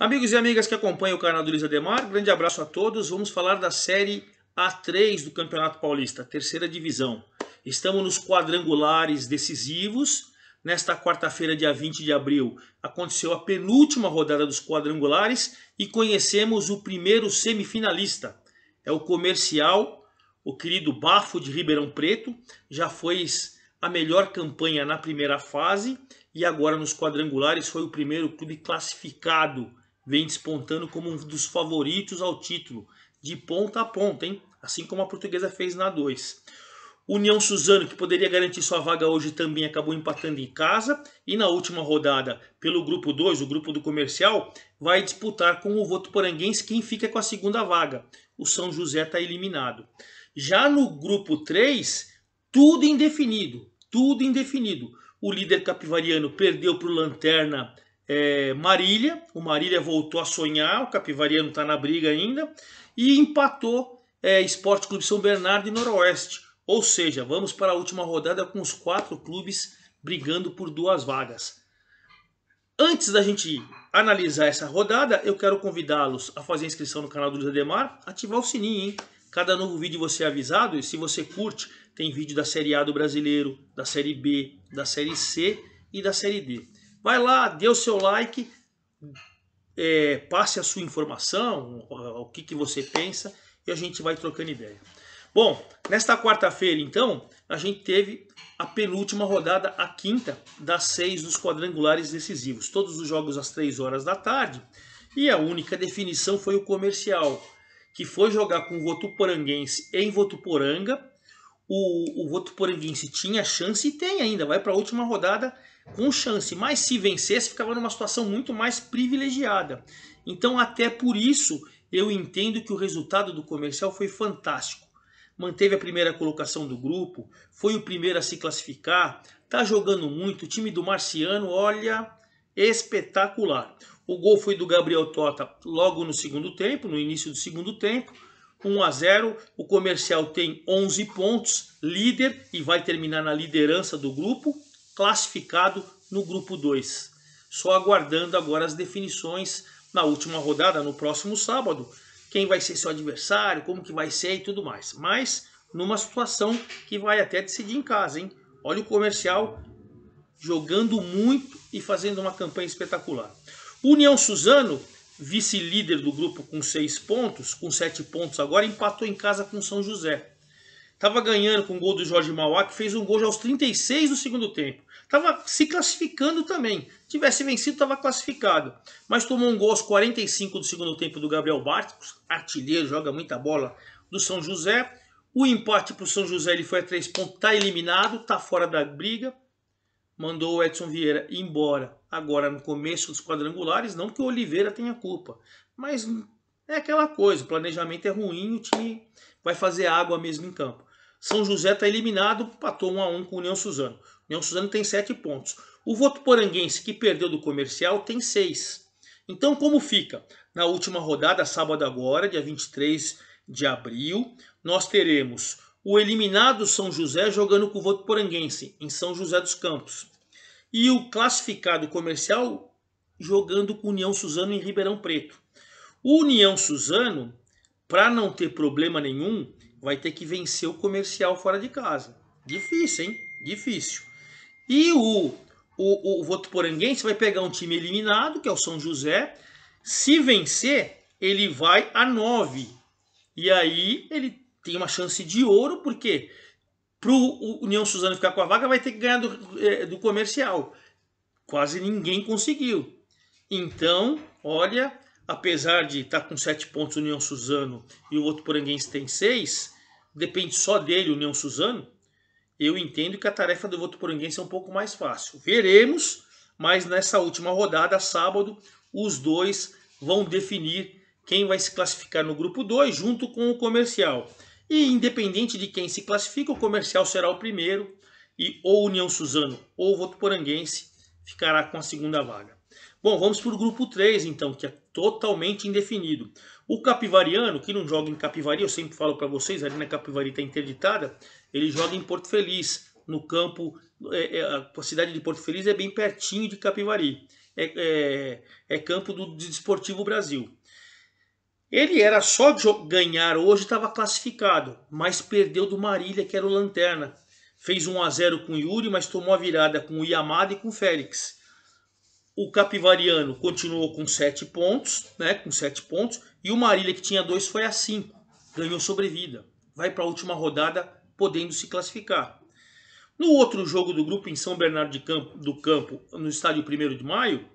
Amigos e amigas que acompanham o canal do Luiz Ademar, grande abraço a todos. Vamos falar da série A3 do Campeonato Paulista, terceira divisão. Estamos nos quadrangulares decisivos. Nesta quarta-feira, dia 20 de abril, aconteceu a penúltima rodada dos quadrangulares e conhecemos o primeiro semifinalista. É o comercial, o querido Bafo de Ribeirão Preto, já foi a melhor campanha na primeira fase e agora nos quadrangulares foi o primeiro clube classificado vem despontando como um dos favoritos ao título, de ponta a ponta, hein? assim como a portuguesa fez na 2. União Suzano, que poderia garantir sua vaga hoje, também acabou empatando em casa. E na última rodada, pelo grupo 2, o grupo do comercial, vai disputar com o Votuporanguense quem fica com a segunda vaga. O São José está eliminado. Já no grupo 3, tudo indefinido. Tudo indefinido. O líder capivariano perdeu para o Lanterna é, Marília. O Marília voltou a sonhar, o Capivariano está na briga ainda. E empatou é, Esporte Clube São Bernardo e Noroeste. Ou seja, vamos para a última rodada com os quatro clubes brigando por duas vagas. Antes da gente analisar essa rodada, eu quero convidá-los a fazer inscrição no canal do Luiz Ademar, ativar o sininho, hein? Cada novo vídeo você é avisado e se você curte, tem vídeo da Série A do Brasileiro, da Série B, da Série C e da Série D. Vai lá, dê o seu like, é, passe a sua informação, o que, que você pensa, e a gente vai trocando ideia. Bom, nesta quarta-feira, então, a gente teve a penúltima rodada, a quinta, das seis dos quadrangulares decisivos. Todos os jogos às três horas da tarde. E a única definição foi o comercial, que foi jogar com o Votuporanguense em Votuporanga o, o Votuporanguense tinha chance e tem ainda, vai para a última rodada com chance, mas se vencesse ficava numa situação muito mais privilegiada. Então até por isso eu entendo que o resultado do comercial foi fantástico. Manteve a primeira colocação do grupo, foi o primeiro a se classificar, tá jogando muito, o time do Marciano, olha, espetacular. O gol foi do Gabriel Tota logo no segundo tempo, no início do segundo tempo. 1 a 0. O Comercial tem 11 pontos, líder e vai terminar na liderança do grupo, classificado no grupo 2. Só aguardando agora as definições na última rodada, no próximo sábado, quem vai ser seu adversário, como que vai ser e tudo mais. Mas numa situação que vai até decidir em casa, hein? Olha o Comercial jogando muito e fazendo uma campanha espetacular. União Suzano vice-líder do grupo com seis pontos, com sete pontos agora, empatou em casa com São José. Estava ganhando com o gol do Jorge Mauá, que fez um gol já aos 36 do segundo tempo. Estava se classificando também. Tivesse vencido, estava classificado. Mas tomou um gol aos 45 do segundo tempo do Gabriel Bartos, artilheiro, joga muita bola do São José. O empate para o São José ele foi a três pontos, está eliminado, está fora da briga mandou o Edson Vieira embora agora no começo dos quadrangulares, não que o Oliveira tenha culpa, mas é aquela coisa, o planejamento é ruim, o time vai fazer água mesmo em campo. São José está eliminado, patou 1 a 1 com o União Suzano. O União Suzano tem 7 pontos. O poranguense, que perdeu do Comercial, tem 6. Então, como fica? Na última rodada, sábado agora, dia 23 de abril, nós teremos o eliminado São José jogando com o poranguense, em São José dos Campos. E o classificado comercial jogando com o União Suzano em Ribeirão Preto. O União Suzano, para não ter problema nenhum, vai ter que vencer o comercial fora de casa. Difícil, hein? Difícil. E o, o, o vai pegar um time eliminado, que é o São José. Se vencer, ele vai a 9. E aí ele tem uma chance de ouro, porque para o União Suzano ficar com a vaga vai ter que ganhar do, é, do comercial. Quase ninguém conseguiu. Então, olha, apesar de estar tá com sete pontos o União Suzano e o outro Poranguense tem seis depende só dele, o União Suzano, eu entendo que a tarefa do voto poranguense é um pouco mais fácil. Veremos, mas nessa última rodada, sábado, os dois vão definir quem vai se classificar no grupo 2 junto com o comercial. E independente de quem se classifica, o comercial será o primeiro e ou União Suzano ou Votuporanguense ficará com a segunda vaga. Bom, vamos para o grupo 3 então, que é totalmente indefinido. O capivariano, que não joga em Capivari, eu sempre falo para vocês, ali na Capivari está interditada, ele joga em Porto Feliz, no campo, é, é, a cidade de Porto Feliz é bem pertinho de Capivari. É, é, é campo do Desportivo Brasil. Ele era só ganhar hoje, estava classificado, mas perdeu do Marília, que era o Lanterna. Fez 1 a 0 com o Yuri, mas tomou a virada com o Yamada e com o Félix. O Capivariano continuou com 7 pontos, né, com 7 pontos, e o Marília, que tinha 2, foi a 5. Ganhou sobrevida. Vai para a última rodada, podendo se classificar. No outro jogo do grupo em São Bernardo de Campo, do Campo, no estádio 1 de Maio,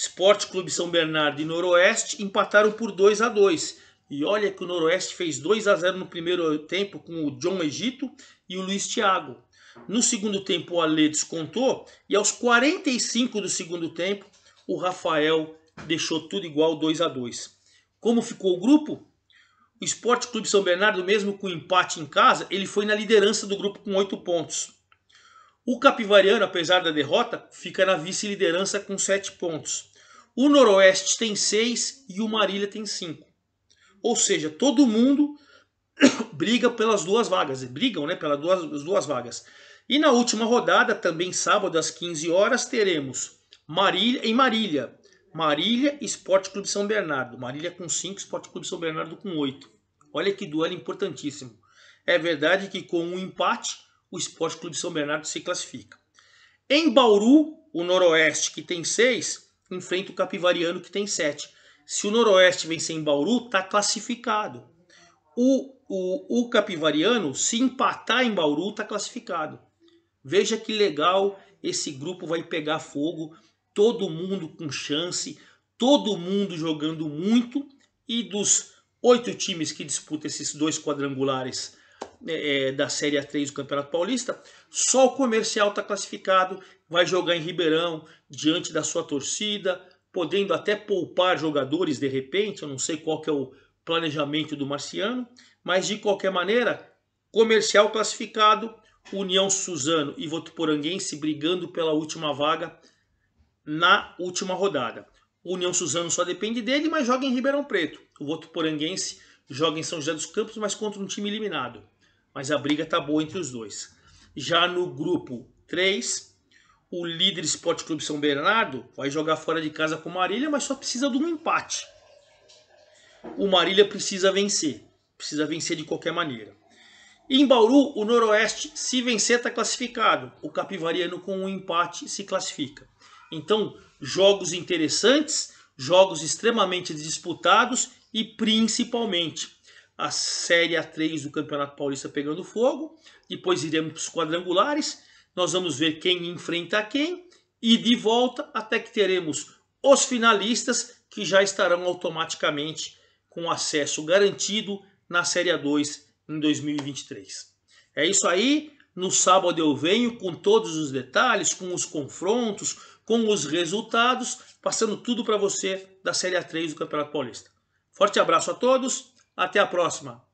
Esporte Clube São Bernardo e Noroeste empataram por 2 a 2 E olha que o Noroeste fez 2 a 0 no primeiro tempo com o John Egito e o Luiz Thiago. No segundo tempo, o Alê descontou e aos 45 do segundo tempo, o Rafael deixou tudo igual 2 a 2 Como ficou o grupo? O Esporte Clube São Bernardo, mesmo com empate em casa, ele foi na liderança do grupo com 8 pontos. O Capivariano, apesar da derrota, fica na vice-liderança com 7 pontos. O Noroeste tem 6 e o Marília tem 5. Ou seja, todo mundo briga pelas duas vagas. Brigam né, pelas duas, duas vagas. E na última rodada, também sábado às 15 horas, teremos Marília em Marília. Marília Esporte Clube São Bernardo. Marília com 5, Esporte Clube São Bernardo com 8. Olha que duelo importantíssimo. É verdade que com um empate o Esporte Clube São Bernardo se classifica. Em Bauru, o Noroeste, que tem 6, enfrenta o Capivariano, que tem 7. Se o Noroeste vencer em Bauru, está classificado. O, o, o Capivariano, se empatar em Bauru, está classificado. Veja que legal esse grupo vai pegar fogo. Todo mundo com chance, todo mundo jogando muito. E dos oito times que disputam esses dois quadrangulares é, é, da Série A3 do Campeonato Paulista, só o comercial está classificado, vai jogar em Ribeirão, diante da sua torcida, podendo até poupar jogadores de repente, eu não sei qual que é o planejamento do Marciano, mas de qualquer maneira, comercial classificado, União Suzano e Votuporanguense brigando pela última vaga na última rodada. O União Suzano só depende dele, mas joga em Ribeirão Preto. O Votuporanguense joga em São José dos Campos, mas contra um time eliminado mas a briga tá boa entre os dois. Já no grupo 3, o líder Esporte Clube São Bernardo vai jogar fora de casa com o Marília, mas só precisa de um empate. O Marília precisa vencer, precisa vencer de qualquer maneira. Em Bauru, o Noroeste, se vencer, está classificado. O Capivariano, com um empate, se classifica. Então, jogos interessantes, jogos extremamente disputados e, principalmente, a Série A3 do Campeonato Paulista pegando fogo. Depois iremos para os quadrangulares. Nós vamos ver quem enfrenta quem. E de volta até que teremos os finalistas que já estarão automaticamente com acesso garantido na Série A2 em 2023. É isso aí. No sábado eu venho com todos os detalhes, com os confrontos, com os resultados, passando tudo para você da Série A3 do Campeonato Paulista. Forte abraço a todos até a próxima!